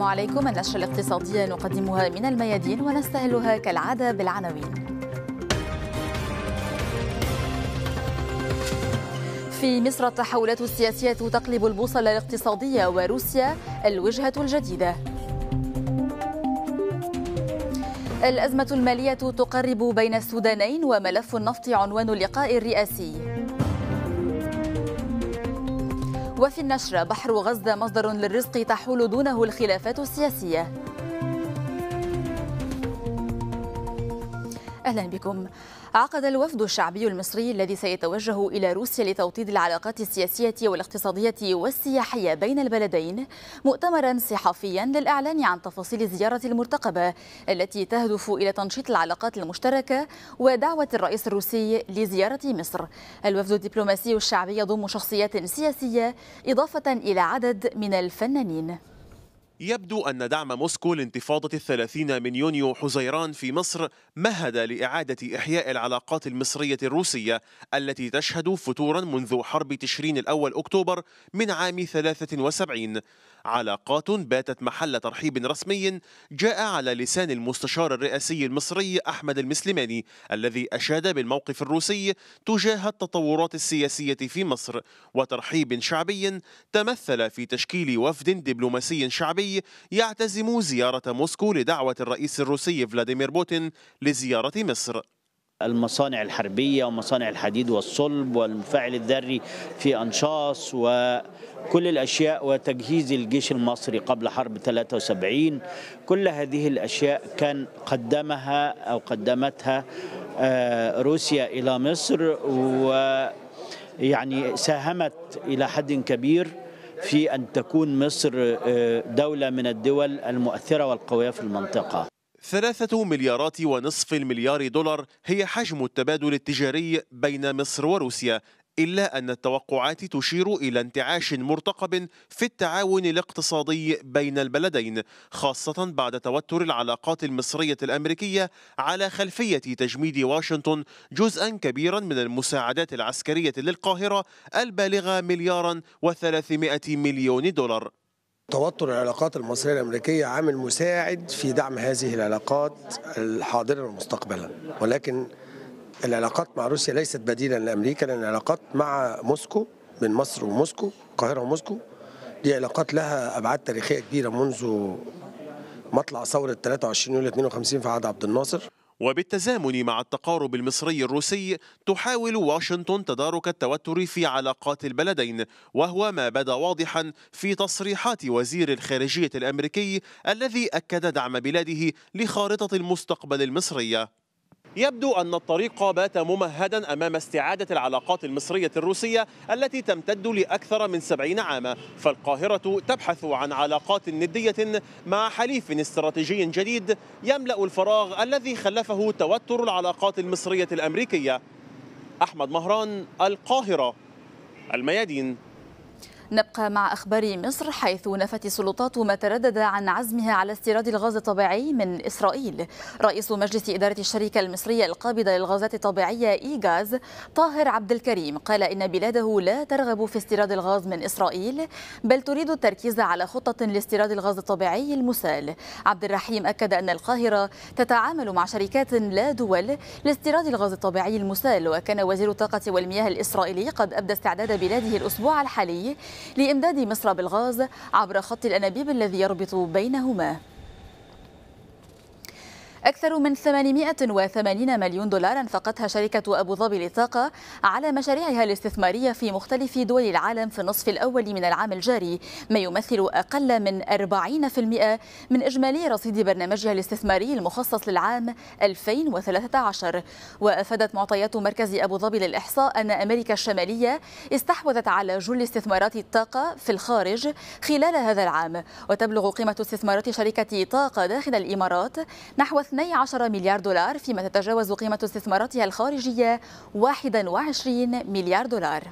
السلام عليكم النشرة الاقتصادية نقدمها من الميادين ونستهلها كالعادة بالعناوين في مصر التحولات السياسية تقلب البوصلة الاقتصادية وروسيا الوجهة الجديدة الأزمة المالية تقرب بين السودانين وملف النفط عنوان اللقاء الرئاسي وفي النشرة بحر غزة مصدر للرزق تحول دونه الخلافات السياسية أهلا بكم عقد الوفد الشعبي المصري الذي سيتوجه إلى روسيا لتوطيد العلاقات السياسية والاقتصادية والسياحية بين البلدين مؤتمرا صحفيا للإعلان عن تفاصيل الزيارة المرتقبة التي تهدف إلى تنشيط العلاقات المشتركة ودعوة الرئيس الروسي لزيارة مصر الوفد الدبلوماسي الشعبي يضم شخصيات سياسية إضافة إلى عدد من الفنانين يبدو أن دعم موسكو لانتفاضة الثلاثين من يونيو حزيران في مصر مهد لإعادة إحياء العلاقات المصرية الروسية التي تشهد فتورا منذ حرب تشرين الأول أكتوبر من عام 73 علاقات باتت محل ترحيب رسمي جاء على لسان المستشار الرئاسي المصري أحمد المسلماني الذي أشاد بالموقف الروسي تجاه التطورات السياسية في مصر وترحيب شعبي تمثل في تشكيل وفد دبلوماسي شعبي يعتزم زيارة موسكو لدعوة الرئيس الروسي فلاديمير بوتين لزيارة مصر المصانع الحربية ومصانع الحديد والصلب والمفاعل الذري في أنشاص وكل الأشياء وتجهيز الجيش المصري قبل حرب 73 كل هذه الأشياء كان قدمها أو قدمتها آه، روسيا إلى مصر ويعني ساهمت إلى حد كبير في أن تكون مصر آه، دولة من الدول المؤثرة والقوية في المنطقة ثلاثة مليارات ونصف المليار دولار هي حجم التبادل التجاري بين مصر وروسيا إلا أن التوقعات تشير إلى انتعاش مرتقب في التعاون الاقتصادي بين البلدين خاصة بعد توتر العلاقات المصرية الأمريكية على خلفية تجميد واشنطن جزءا كبيرا من المساعدات العسكرية للقاهرة البالغة مليارا وثلاثمائة مليون دولار توتر العلاقات المصرية الأمريكية عامل مساعد في دعم هذه العلاقات الحاضره ومستقبلا ولكن العلاقات مع روسيا ليست بديلا لأمريكا لأن العلاقات مع موسكو من مصر وموسكو القاهرة وموسكو دي علاقات لها أبعاد تاريخية كبيرة منذ مطلع ثورة 23 يوليو 52 في عهد عبد الناصر وبالتزامن مع التقارب المصري الروسي تحاول واشنطن تدارك التوتر في علاقات البلدين وهو ما بدا واضحا في تصريحات وزير الخارجية الأمريكي الذي أكد دعم بلاده لخارطة المستقبل المصرية يبدو أن الطريق بات ممهدا أمام استعادة العلاقات المصرية الروسية التي تمتد لأكثر من سبعين عاما فالقاهرة تبحث عن علاقات ندية مع حليف استراتيجي جديد يملأ الفراغ الذي خلفه توتر العلاقات المصرية الأمريكية أحمد مهران القاهرة الميادين نبقى مع أخبار مصر حيث نفت السلطات ما تردد عن عزمها على استيراد الغاز الطبيعي من إسرائيل رئيس مجلس إدارة الشركة المصرية القابضة للغازات الطبيعية إيغاز طاهر عبد الكريم قال إن بلاده لا ترغب في استيراد الغاز من إسرائيل بل تريد التركيز على خطة لاستيراد الغاز الطبيعي المسال عبد الرحيم أكد أن القاهرة تتعامل مع شركات لا دول لاستيراد الغاز الطبيعي المسال وكان وزير الطاقة والمياه الإسرائيلي قد أبدى استعداد بلاده الأسبوع الحالي لإمداد مصر بالغاز عبر خط الأنابيب الذي يربط بينهما أكثر من 880 مليون دولار أنفقتها شركة أبو ظبي للطاقة على مشاريعها الاستثمارية في مختلف دول العالم في النصف الأول من العام الجاري ما يمثل أقل من 40% من إجمالي رصيد برنامجها الاستثماري المخصص للعام 2013 وأفادت معطيات مركز أبو ظبي للإحصاء أن أمريكا الشمالية استحوذت على جل استثمارات الطاقة في الخارج خلال هذا العام وتبلغ قيمة استثمارات شركة طاقة داخل الإمارات نحو 12 مليار دولار فيما تتجاوز قيمة استثماراتها الخارجية 21 مليار دولار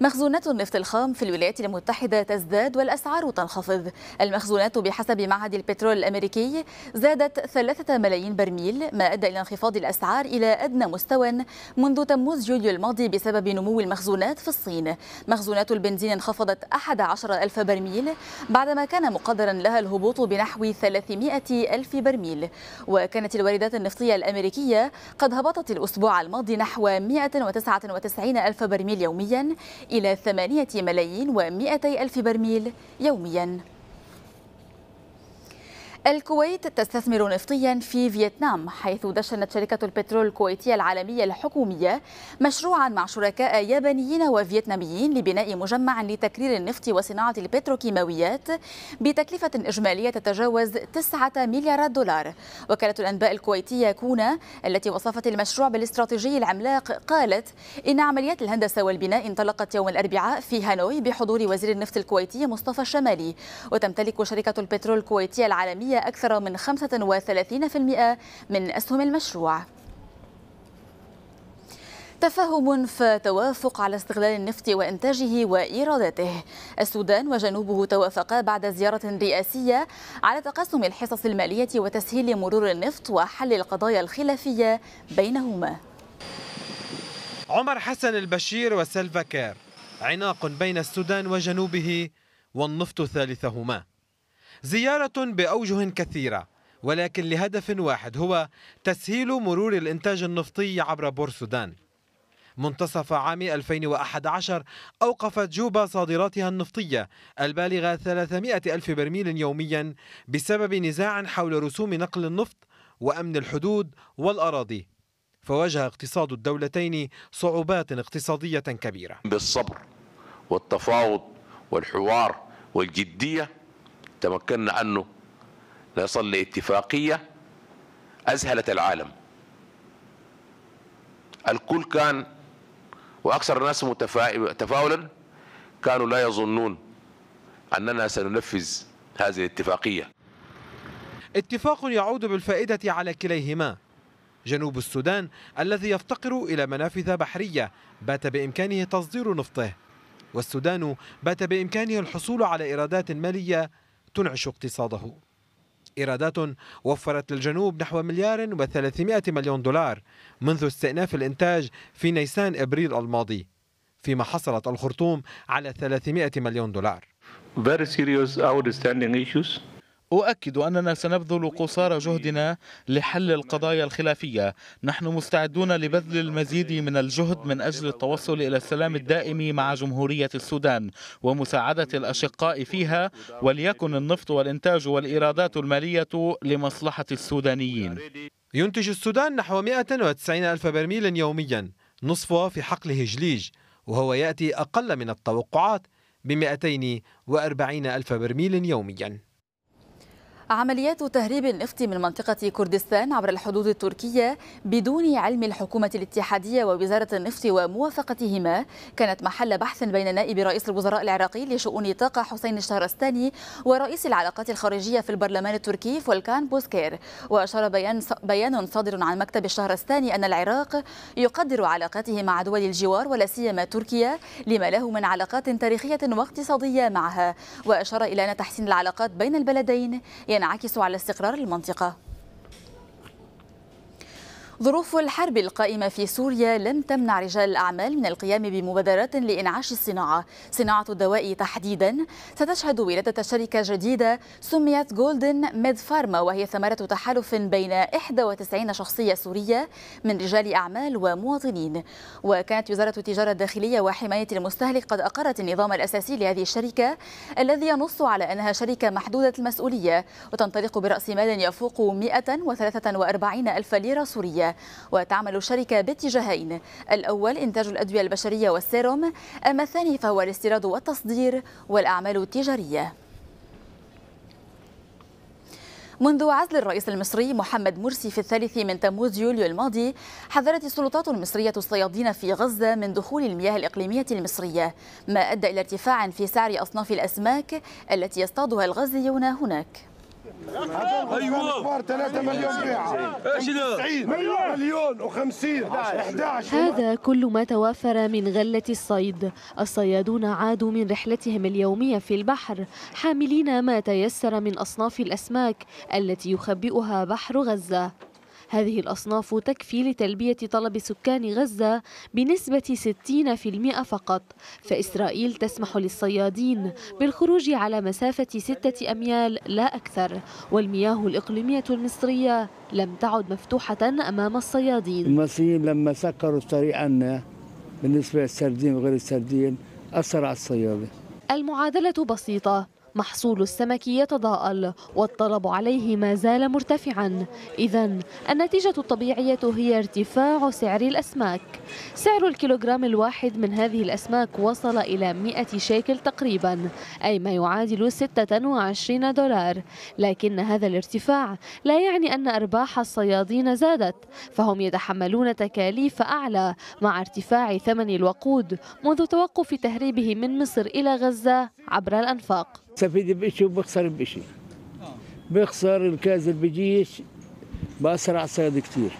مخزونات النفط الخام في الولايات المتحدة تزداد والأسعار تنخفض المخزونات بحسب معهد البترول الأمريكي زادت 3 ملايين برميل ما أدى إلى انخفاض الأسعار إلى أدنى مستوى منذ تموز يوليو الماضي بسبب نمو المخزونات في الصين مخزونات البنزين انخفضت عشر ألف برميل بعدما كان مقدرا لها الهبوط بنحو 300 ألف برميل وكانت الواردات النفطية الأمريكية قد هبطت الأسبوع الماضي نحو 199 ألف برميل يوميا إلى ثمانية ملايين ومائتي ألف برميل يومياً الكويت تستثمر نفطيا في فيتنام حيث دشنت شركة البترول الكويتية العالمية الحكومية مشروعا مع شركاء يابانيين وفيتناميين لبناء مجمع لتكرير النفط وصناعة البتروكيماويات بتكلفة إجمالية تتجاوز 9 مليارات دولار وكالة الأنباء الكويتية كونا التي وصفت المشروع بالاستراتيجي العملاق قالت إن عمليات الهندسة والبناء انطلقت يوم الأربعاء في هانوي بحضور وزير النفط الكويتي مصطفى الشمالي وتمتلك شركة البترول الكويتية العالمية أكثر من 35% من أسهم المشروع تفاهم فتوافق على استغلال النفط وإنتاجه وإيراداته السودان وجنوبه توافقا بعد زيارة رئاسية على تقاسم الحصص المالية وتسهيل مرور النفط وحل القضايا الخلافية بينهما عمر حسن البشير وسلفا كير عناق بين السودان وجنوبه والنفط ثالثهما زيارة بأوجه كثيرة ولكن لهدف واحد هو تسهيل مرور الإنتاج النفطي عبر بورسودان منتصف عام 2011 أوقفت جوبا صادراتها النفطية البالغة 300 ألف برميل يوميا بسبب نزاع حول رسوم نقل النفط وأمن الحدود والأراضي فواجه اقتصاد الدولتين صعوبات اقتصادية كبيرة بالصبر والتفاوض والحوار والجدية تمكنا أنه نصل لاتفاقية أذهلت العالم الكل كان وأكثر الناس تفاؤلا كانوا لا يظنون أننا سننفذ هذه الاتفاقية اتفاق يعود بالفائدة على كليهما جنوب السودان الذي يفتقر إلى منافذ بحرية بات بإمكانه تصدير نفطه والسودان بات بإمكانه الحصول على إيرادات مالية تنعش اقتصاده إيرادات وفرت للجنوب نحو مليار و300 مليون دولار منذ استئناف الإنتاج في نيسان إبريل الماضي فيما حصلت الخرطوم على 300 مليون دولار أؤكد أننا سنبذل قصارى جهدنا لحل القضايا الخلافية نحن مستعدون لبذل المزيد من الجهد من أجل التوصل إلى السلام الدائم مع جمهورية السودان ومساعدة الأشقاء فيها وليكن النفط والإنتاج والإيرادات المالية لمصلحة السودانيين ينتج السودان نحو 190 ألف برميل يوميا نصفها في حقله جليج وهو يأتي أقل من التوقعات ب 240 ألف برميل يومياً عمليات تهريب النفط من منطقة كردستان عبر الحدود التركية بدون علم الحكومة الاتحادية ووزارة النفط وموافقتهما كانت محل بحث بين نائب رئيس الوزراء العراقي لشؤون الطاقة حسين الشهرستاني ورئيس العلاقات الخارجية في البرلمان التركي فولكان بوسكير وأشار بيان بيان صادر عن مكتب الشهرستاني أن العراق يقدر علاقاته مع دول الجوار ولا سيما تركيا لما له من علاقات تاريخية واقتصادية معها وأشار إلى أن تحسين العلاقات بين البلدين ينعكس على استقرار المنطقة ظروف الحرب القائمة في سوريا لم تمنع رجال الأعمال من القيام بمبادرات لإنعاش الصناعة صناعة الدواء تحديدا ستشهد ولادة شركة جديدة سميت جولدن ميد فارما وهي ثمرة تحالف بين 91 شخصية سورية من رجال أعمال ومواطنين وكانت وزارة التجارة الداخلية وحماية المستهلك قد أقرت النظام الأساسي لهذه الشركة الذي ينص على أنها شركة محدودة المسؤولية وتنطلق برأس مال يفوق 143 ألف ليرة سورية وتعمل الشركة باتجاهين الأول إنتاج الأدوية البشرية والسيروم أما الثاني فهو الاستيراد والتصدير والأعمال التجارية منذ عزل الرئيس المصري محمد مرسي في الثالث من تموز يوليو الماضي حذرت السلطات المصرية الصيادين في غزة من دخول المياه الإقليمية المصرية ما أدى إلى ارتفاع في سعر أصناف الأسماك التي يصطادها الغزيون هناك ايوه 3 أيوة. مليون بيعه مليون مليون و50 هذا كل ما توافر من غله الصيد الصيادون عادوا من رحلتهم اليوميه في البحر حاملين ما تيسر من اصناف الاسماك التي يخبئها بحر غزه هذه الأصناف تكفي لتلبية طلب سكان غزة بنسبة 60% فقط فإسرائيل تسمح للصيادين بالخروج على مسافة ستة أميال لا أكثر والمياه الإقليمية المصرية لم تعد مفتوحة أمام الصيادين المصريين لما سكروا الطريق عنا بالنسبة للسردين وغير السردين أثر على الصيادة المعادلة بسيطة محصول السمك يتضاءل والطلب عليه ما زال مرتفعا إذا النتيجة الطبيعية هي ارتفاع سعر الأسماك سعر الكيلوغرام الواحد من هذه الأسماك وصل إلى 100 شيكل تقريبا أي ما يعادل 26 دولار لكن هذا الارتفاع لا يعني أن أرباح الصيادين زادت فهم يتحملون تكاليف أعلى مع ارتفاع ثمن الوقود منذ توقف تهريبه من مصر إلى غزة عبر الأنفاق سفيد بشيء وبخسر بشيء بخسر الكاز اللي بيجيش بأسرع صيد كتير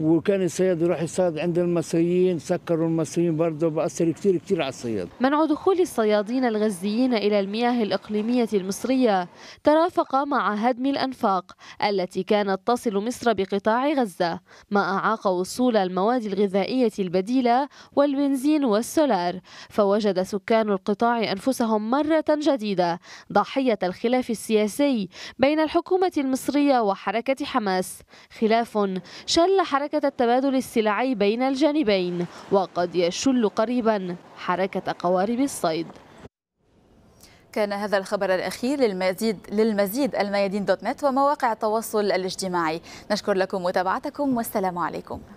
وكان الصياد يروح يصطاد عند المصريين سكروا المصريين برضه بأثر كثير كثير على الصياد منع دخول الصيادين الغزيين إلى المياه الإقليمية المصرية ترافق مع هدم الأنفاق التي كانت تصل مصر بقطاع غزة ما أعاق وصول المواد الغذائية البديلة والبنزين والسولار فوجد سكان القطاع أنفسهم مرة جديدة ضحية الخلاف السياسي بين الحكومة المصرية وحركة حماس خلاف شل حركة حركة التبادل السلعي بين الجانبين وقد يشل قريبا حركة قوارب الصيد كان هذا الخبر الأخير للمزيد, للمزيد الميادين دوت نت ومواقع التواصل الاجتماعي نشكر لكم متابعتكم والسلام عليكم